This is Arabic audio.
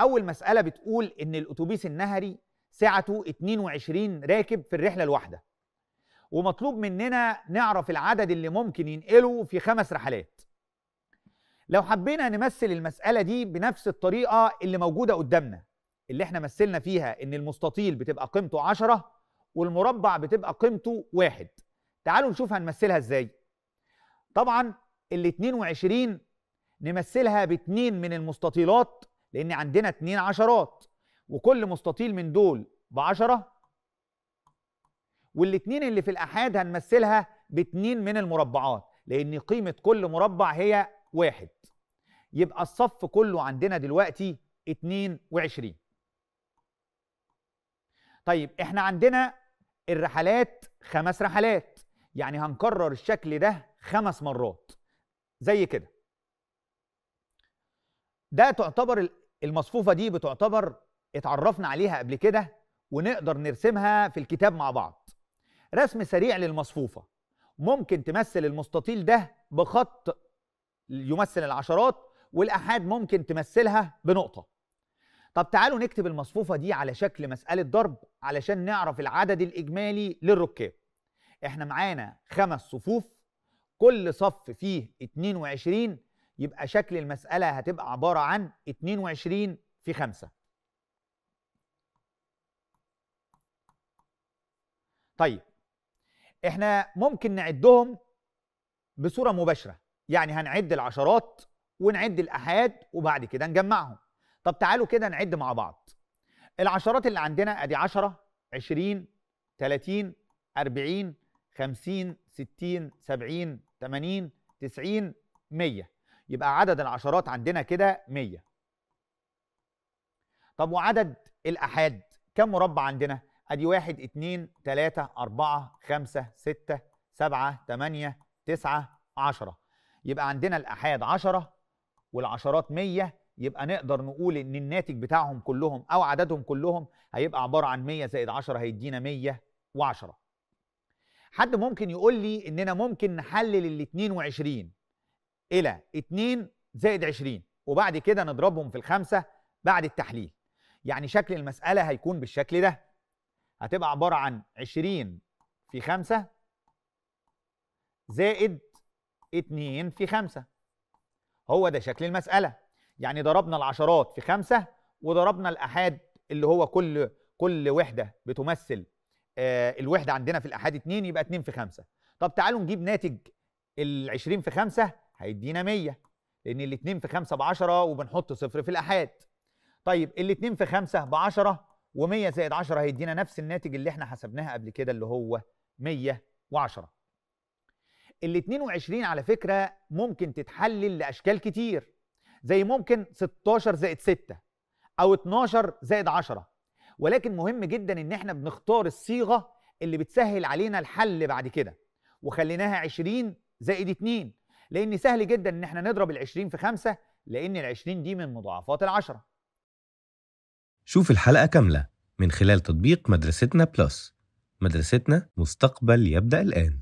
اول مساله بتقول ان الاتوبيس النهري سعته 22 راكب في الرحله الواحده ومطلوب مننا نعرف العدد اللي ممكن ينقله في خمس رحلات لو حبينا نمثل المسألة دي بنفس الطريقة اللي موجودة قدامنا اللي احنا مثلنا فيها ان المستطيل بتبقى قيمته عشرة والمربع بتبقى قيمته واحد تعالوا نشوف هنمثلها ازاي طبعا ال 22 نمثلها باتنين من المستطيلات لان عندنا اتنين عشرات وكل مستطيل من دول بعشرة والاتنين اللي في الأحاد هنمثلها باتنين من المربعات لأن قيمة كل مربع هي واحد يبقى الصف كله عندنا دلوقتي اتنين وعشرين طيب احنا عندنا الرحلات خمس رحلات يعني هنكرر الشكل ده خمس مرات زي كده ده تعتبر المصفوفه دي بتعتبر اتعرفنا عليها قبل كده ونقدر نرسمها في الكتاب مع بعض رسم سريع للمصفوفه ممكن تمثل المستطيل ده بخط يمثل العشرات والاحاد ممكن تمثلها بنقطه طب تعالوا نكتب المصفوفه دي على شكل مساله ضرب علشان نعرف العدد الاجمالي للركاب احنا معانا خمس صفوف كل صف فيه 22 يبقى شكل المسألة هتبقى عبارة عن 22 في 5 طيب احنا ممكن نعدهم بصورة مباشرة يعني هنعد العشرات ونعد الأحاد وبعد كده نجمعهم طب تعالوا كده نعد مع بعض العشرات اللي عندنا ادي 10 20 30 40 50 60 70 80 90 100 يبقى عدد العشرات عندنا كده 100 طب وعدد الأحاد كم مربع عندنا؟ أدي 1 2 3 4 5 6 7 8 9 10 يبقى عندنا الأحاد 10 والعشرات 100 يبقى نقدر نقول إن الناتج بتاعهم كلهم أو عددهم كلهم هيبقى عبارة عن 100 زائد 10 هيدينا 110 حد ممكن يقول لي إننا ممكن نحلل ال 22 الى 2 زائد 20 وبعد كده نضربهم في الخمسه بعد التحليل يعني شكل المساله هيكون بالشكل ده هتبقى عباره عن 20 في 5 زائد 2 في 5 هو ده شكل المساله يعني ضربنا العشرات في 5 وضربنا الاحاد اللي هو كل كل وحده بتمثل آه الوحده عندنا في الاحاد 2 يبقى 2 في 5 طب تعالوا نجيب ناتج ال 20 في 5 هيدينا 100 لان الاتنين في 5 ب 10 وبنحط صفر في الاحاد طيب الاتنين في 5 ب 10 و100 زائد 10 هيدينا نفس الناتج اللي احنا حسبناها قبل كده اللي هو 110 ال 22 على فكره ممكن تتحلل لاشكال كتير زي ممكن 16 زائد 6 او 12 زائد 10 ولكن مهم جدا ان احنا بنختار الصيغه اللي بتسهل علينا الحل بعد كده وخليناها 20 زائد 2 لان سهل جدا ان احنا نضرب ال 20 في 5 لان ال 20 دي من مضاعفات ال 10 شوف الحلقه كامله من خلال تطبيق مدرستنا بلس مدرستنا مستقبل يبدا الان